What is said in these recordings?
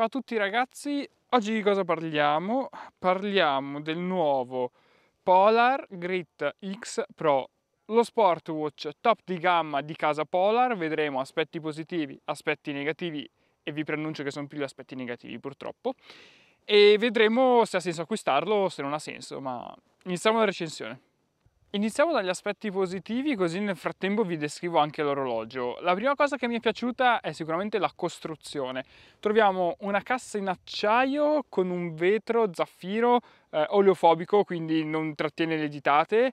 Ciao a tutti ragazzi, oggi di cosa parliamo? Parliamo del nuovo Polar Grit X Pro, lo Sportwatch top di gamma di casa Polar, vedremo aspetti positivi, aspetti negativi e vi preannuncio che sono più gli aspetti negativi purtroppo e vedremo se ha senso acquistarlo o se non ha senso, ma iniziamo la recensione. Iniziamo dagli aspetti positivi, così nel frattempo vi descrivo anche l'orologio. La prima cosa che mi è piaciuta è sicuramente la costruzione. Troviamo una cassa in acciaio con un vetro zaffiro eh, oleofobico, quindi non trattiene le ditate.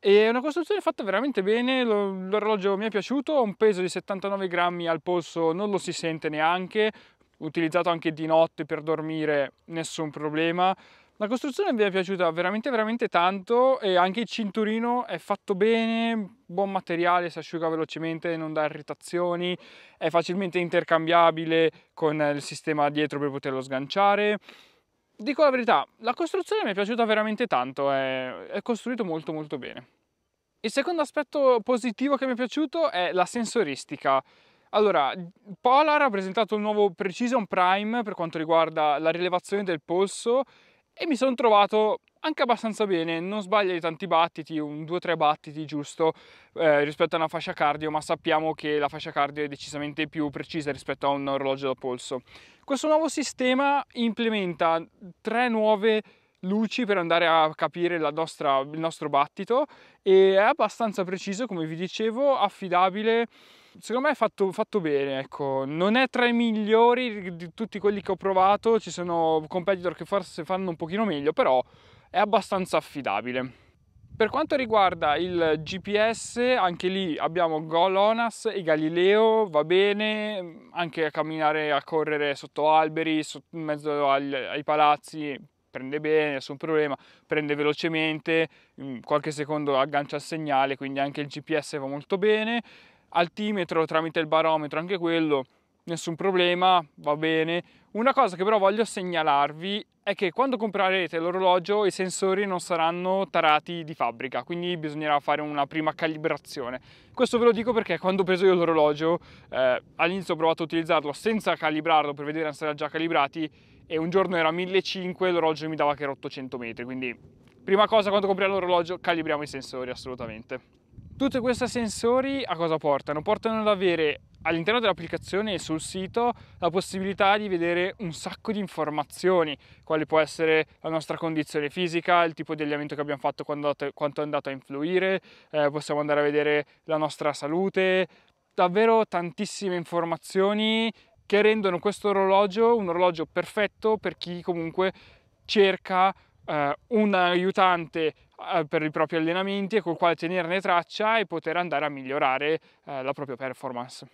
È una costruzione fatta veramente bene, l'orologio mi è piaciuto, ha un peso di 79 grammi al polso, non lo si sente neanche, utilizzato anche di notte per dormire, nessun problema la costruzione mi è piaciuta veramente veramente tanto e anche il cinturino è fatto bene, buon materiale, si asciuga velocemente, non dà irritazioni, è facilmente intercambiabile con il sistema dietro per poterlo sganciare. Dico la verità, la costruzione mi è piaciuta veramente tanto, è, è costruito molto molto bene. Il secondo aspetto positivo che mi è piaciuto è la sensoristica. Allora, Polar ha presentato il nuovo Precision Prime per quanto riguarda la rilevazione del polso e mi sono trovato anche abbastanza bene, non sbaglia di tanti battiti, un 2-3 battiti giusto eh, rispetto a una fascia cardio, ma sappiamo che la fascia cardio è decisamente più precisa rispetto a un orologio da polso. Questo nuovo sistema implementa tre nuove luci per andare a capire nostra, il nostro battito e è abbastanza preciso, come vi dicevo, affidabile Secondo me è fatto, fatto bene, ecco. Non è tra i migliori di tutti quelli che ho provato, ci sono competitor che forse fanno un pochino meglio, però è abbastanza affidabile. Per quanto riguarda il GPS, anche lì abbiamo GoLonas e Galileo, va bene anche a camminare, a correre sotto alberi, in mezzo ai palazzi, prende bene, nessun problema, prende velocemente, in mm, qualche secondo aggancia il segnale, quindi anche il GPS va molto bene altimetro tramite il barometro, anche quello nessun problema, va bene. Una cosa che però voglio segnalarvi è che quando comprerete l'orologio i sensori non saranno tarati di fabbrica, quindi bisognerà fare una prima calibrazione. Questo ve lo dico perché quando ho preso io l'orologio, eh, all'inizio ho provato a utilizzarlo senza calibrarlo per vedere se era già calibrati e un giorno era 1500 e l'orologio mi dava che era 800 metri, quindi prima cosa quando compriamo l'orologio calibriamo i sensori assolutamente. Tutti questi sensori a cosa portano? Portano ad avere all'interno dell'applicazione e sul sito la possibilità di vedere un sacco di informazioni, quale può essere la nostra condizione fisica, il tipo di allenamento che abbiamo fatto, quanto è andato a influire, eh, possiamo andare a vedere la nostra salute, davvero tantissime informazioni che rendono questo orologio un orologio perfetto per chi comunque cerca eh, un aiutante per i propri allenamenti e col quale tenerne traccia e poter andare a migliorare eh, la propria performance.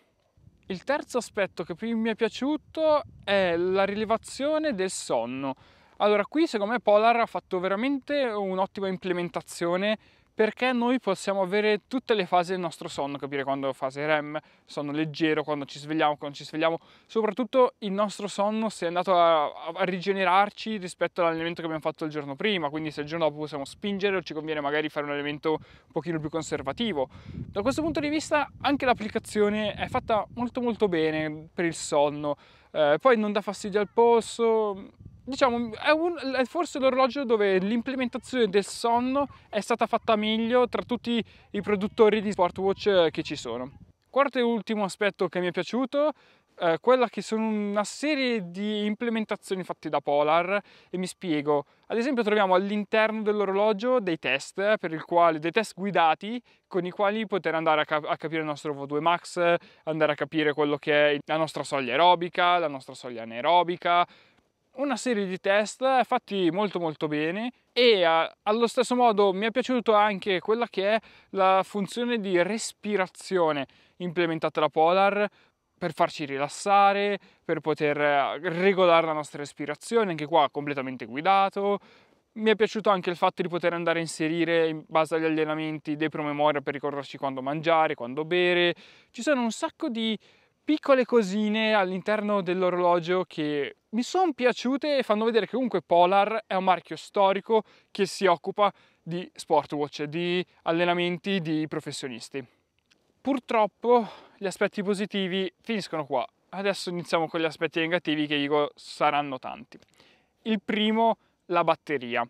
Il terzo aspetto che più mi è piaciuto è la rilevazione del sonno. Allora, qui secondo me Polar ha fatto veramente un'ottima implementazione perché noi possiamo avere tutte le fasi del nostro sonno, capire quando è fase REM, sonno leggero, quando ci svegliamo, quando ci svegliamo, soprattutto il nostro sonno se è andato a, a rigenerarci rispetto all'allenamento che abbiamo fatto il giorno prima, quindi se il giorno dopo possiamo spingere o ci conviene magari fare un allenamento un pochino più conservativo. Da questo punto di vista anche l'applicazione è fatta molto molto bene per il sonno, eh, poi non dà fastidio al polso, diciamo, è, un, è, forse l'orologio dove l'implementazione del sonno è stata fatta meglio tra tutti i produttori di smartwatch eh, che ci sono. Quarto e ultimo aspetto che mi è piaciuto, eh, quella che sono una serie di implementazioni fatte da Polar e mi spiego. Ad esempio troviamo all'interno dell'orologio dei test, eh, quale, dei test guidati con i quali poter andare a, cap- a capire il nostro v 2 max, andare a capire quello che è la nostra soglia aerobica, la nostra soglia anaerobica, una serie di test eh, fatti molto molto bene e a, allo stesso modo mi è piaciuto anche quella che è la funzione di respirazione implementata da Polar per farci rilassare, per poter eh, regolare la nostra respirazione, anche qua completamente guidato. Mi è piaciuto anche il fatto di poter andare a inserire in base agli allenamenti dei promemoria per ricordarci quando mangiare, quando bere. Ci sono un sacco di piccole cosine all'interno dell'orologio che mi sono piaciute e fanno vedere che comunque Polar è un marchio storico che si occupa di sport watch, di allenamenti di professionisti. Purtroppo gli aspetti positivi finiscono qua. Adesso iniziamo con gli aspetti negativi che dico saranno tanti. Il primo, la batteria.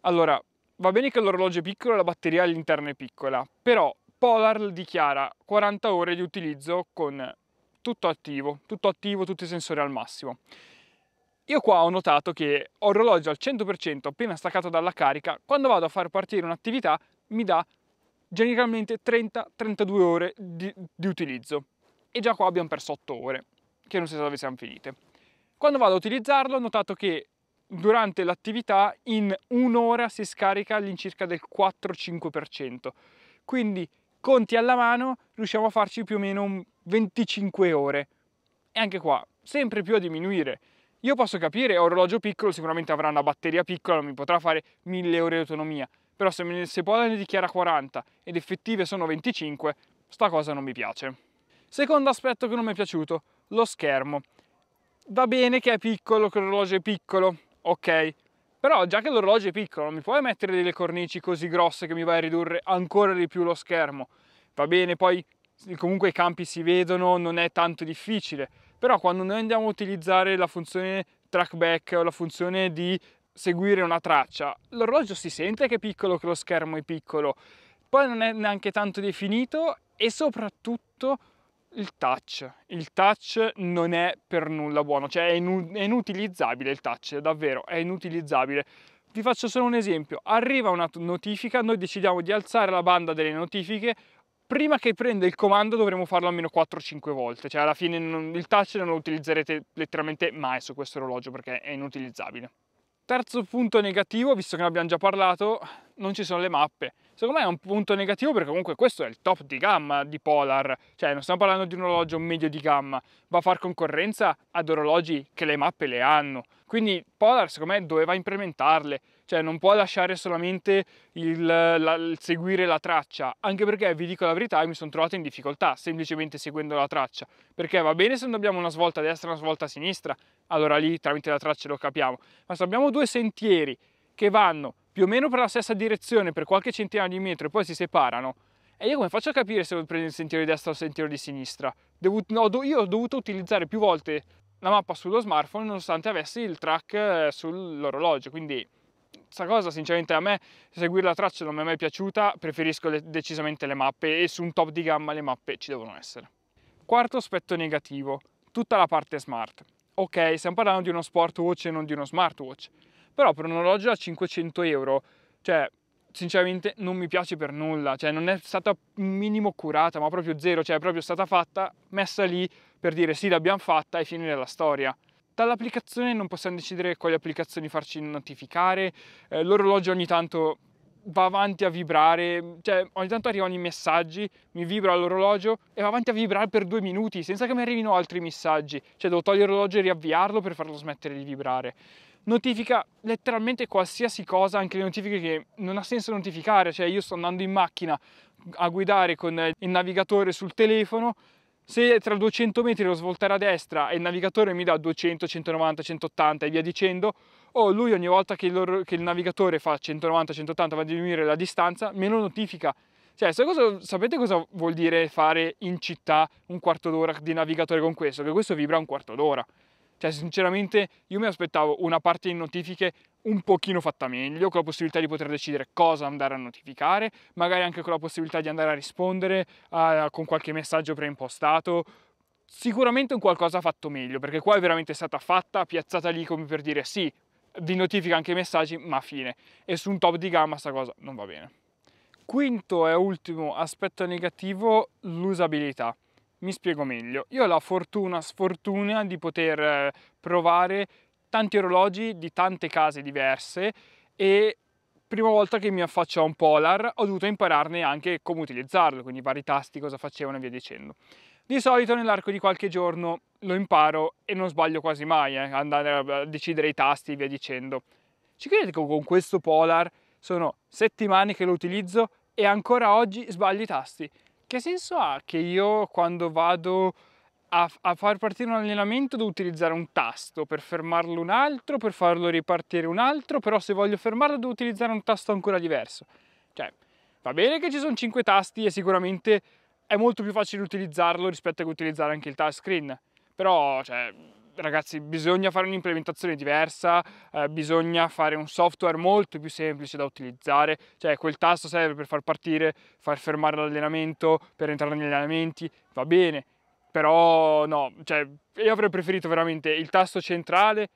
Allora, va bene che l'orologio è piccolo e la batteria all'interno è piccola, però Polar dichiara 40 ore di utilizzo con tutto attivo, tutto attivo, tutti i sensori al massimo. Io qua ho notato che l'orologio al 100% appena staccato dalla carica, quando vado a far partire un'attività mi dà generalmente 30-32 ore di, di, utilizzo e già qua abbiamo perso 8 ore, che non si sa dove siamo finite. Quando vado a utilizzarlo ho notato che durante l'attività in un'ora si scarica all'incirca del 4-5%, quindi conti alla mano, riusciamo a farci più o meno 25 ore. E anche qua, sempre più a diminuire. Io posso capire, orologio piccolo sicuramente avrà una batteria piccola, non mi potrà fare 1000 ore di autonomia, però se, se poi ne dichiara 40 ed effettive sono 25, sta cosa non mi piace. Secondo aspetto che non mi è piaciuto, lo schermo. Va bene che è piccolo, che l'orologio è piccolo, ok, però già che l'orologio è piccolo, non mi puoi mettere delle cornici così grosse che mi vai a ridurre ancora di più lo schermo. Va bene, poi comunque i campi si vedono, non è tanto difficile. Però quando noi andiamo a utilizzare la funzione trackback o la funzione di seguire una traccia, l'orologio si sente che è piccolo, che lo schermo è piccolo. Poi non è neanche tanto definito e soprattutto il touch. Il touch non è per nulla buono, cioè è, inu è, inutilizzabile il touch, davvero, è inutilizzabile. Vi faccio solo un esempio, arriva una notifica, noi decidiamo di alzare la banda delle notifiche, prima che prenda il comando dovremo farlo almeno 4-5 volte, cioè alla fine non, il touch non lo utilizzerete letteralmente mai su questo orologio perché è inutilizzabile. Terzo punto negativo, visto che ne abbiamo già parlato, non ci sono le mappe. Secondo me è un punto negativo perché comunque questo è il top di gamma di Polar, cioè non stiamo parlando di un orologio medio di gamma, va a far concorrenza ad orologi che le mappe le hanno. Quindi Polar secondo me doveva implementarle, cioè non può lasciare solamente il, la, il seguire la traccia, anche perché vi dico la verità, io mi sono trovato in difficoltà semplicemente seguendo la traccia, perché va bene se non abbiamo una svolta a destra e una svolta a sinistra, allora lì tramite la traccia lo capiamo, ma se abbiamo due sentieri che vanno più o meno per la stessa direzione per qualche centinaio di metri e poi si separano, e io come faccio a capire se prendo il sentiero di destra o il sentiero di sinistra? Devo, no, io ho dovuto utilizzare più volte la mappa sullo smartphone nonostante avessi il track eh, sull'orologio, quindi questa cosa sinceramente a me seguire la traccia non mi è mai piaciuta, preferisco le, decisamente le mappe e su un top di gamma le mappe ci devono essere. Quarto aspetto negativo, tutta la parte smart. Ok, stiamo parlando di uno smartwatch e non di uno smartwatch, però per un orologio a 500 euro, cioè sinceramente non mi piace per nulla, cioè non è stata minimo curata, ma proprio zero, cioè è proprio stata fatta, messa lì per dire sì l'abbiamo fatta e finire la storia. Dall'applicazione non possiamo decidere quali applicazioni farci notificare, eh, l'orologio ogni tanto va avanti a vibrare, cioè ogni tanto arrivano i messaggi, mi vibra l'orologio e va avanti a vibrare per due minuti senza che mi arrivino altri messaggi, cioè devo togliere l'orologio e riavviarlo per farlo smettere di vibrare. Notifica letteralmente qualsiasi cosa, anche le notifiche che non ha senso notificare, cioè io sto andando in macchina a guidare con il navigatore sul telefono se tra 200 metri lo svoltare a destra e il navigatore mi dà 200, 190, 180 e via dicendo, o lui ogni volta che il, che il navigatore fa 190, 180 va a diminuire la distanza, me lo notifica. Cioè, cosa, sapete cosa vuol dire fare in città un quarto d'ora di navigatore con questo? Che questo vibra un quarto d'ora. Cioè sinceramente io mi aspettavo una parte di notifiche un pochino fatta meglio, con la possibilità di poter decidere cosa andare a notificare, magari anche con la possibilità di andare a rispondere a, con qualche messaggio preimpostato, sicuramente un qualcosa fatto meglio, perché qua è veramente stata fatta, piazzata lì come per dire sì, vi notifica anche i messaggi, ma fine. E su un top di gamma sta cosa non va bene. Quinto e ultimo aspetto negativo, l'usabilità. Mi spiego meglio, io ho la fortuna, sfortuna di poter eh, provare tanti orologi di tante case diverse e prima volta che mi affaccio a un Polar ho dovuto impararne anche come utilizzarlo, quindi i vari tasti, cosa facevano e via dicendo. Di solito nell'arco di qualche giorno lo imparo e non sbaglio quasi mai, eh, andare a decidere i tasti e via dicendo. Ci credete che con questo Polar sono settimane che lo utilizzo e ancora oggi sbaglio i tasti? che senso ha che io quando vado a, a, far partire un allenamento devo utilizzare un tasto per fermarlo un altro, per farlo ripartire un altro, però se voglio fermarlo devo utilizzare un tasto ancora diverso. Cioè, va bene che ci sono cinque tasti e sicuramente è molto più facile utilizzarlo rispetto a utilizzare anche il touchscreen, però, cioè, ragazzi, bisogna fare un'implementazione diversa, eh, bisogna fare un software molto più semplice da utilizzare, cioè quel tasto serve per far partire, far fermare l'allenamento, per entrare negli allenamenti, va bene, però no, cioè, io avrei preferito veramente il tasto centrale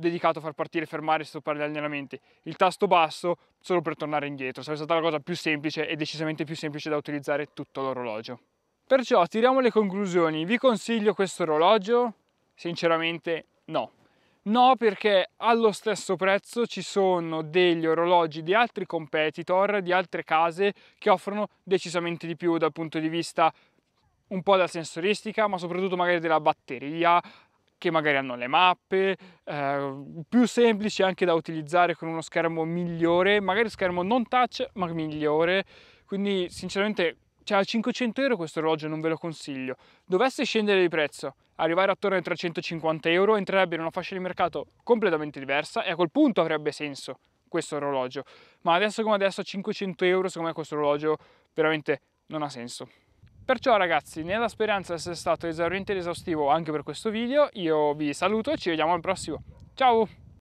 dedicato a far partire, fermare e stoppare gli allenamenti, il tasto basso solo per tornare indietro, sarebbe stata la cosa più semplice e decisamente più semplice da utilizzare tutto l'orologio. Perciò tiriamo le conclusioni, vi consiglio questo orologio, Sinceramente no. No, perché allo stesso prezzo ci sono degli orologi di altri competitor, di altre case, che offrono decisamente di più dal punto di vista un po' della sensoristica, ma soprattutto magari della batteria, che magari hanno le mappe, eh, più semplici anche da utilizzare con uno schermo migliore, magari schermo non touch, ma migliore. Quindi sinceramente, cioè a 500 euro questo orologio non ve lo consiglio. Dovesse scendere di prezzo, arrivare attorno ai 350 euro, entrerebbe in una fascia di mercato completamente diversa e a quel punto avrebbe senso questo orologio. Ma adesso come adesso 500 euro, secondo me questo orologio veramente non ha senso. Perciò ragazzi, nella speranza di essere stato esauriente ed esaustivo anche per questo video, io vi saluto e ci vediamo al prossimo. Ciao!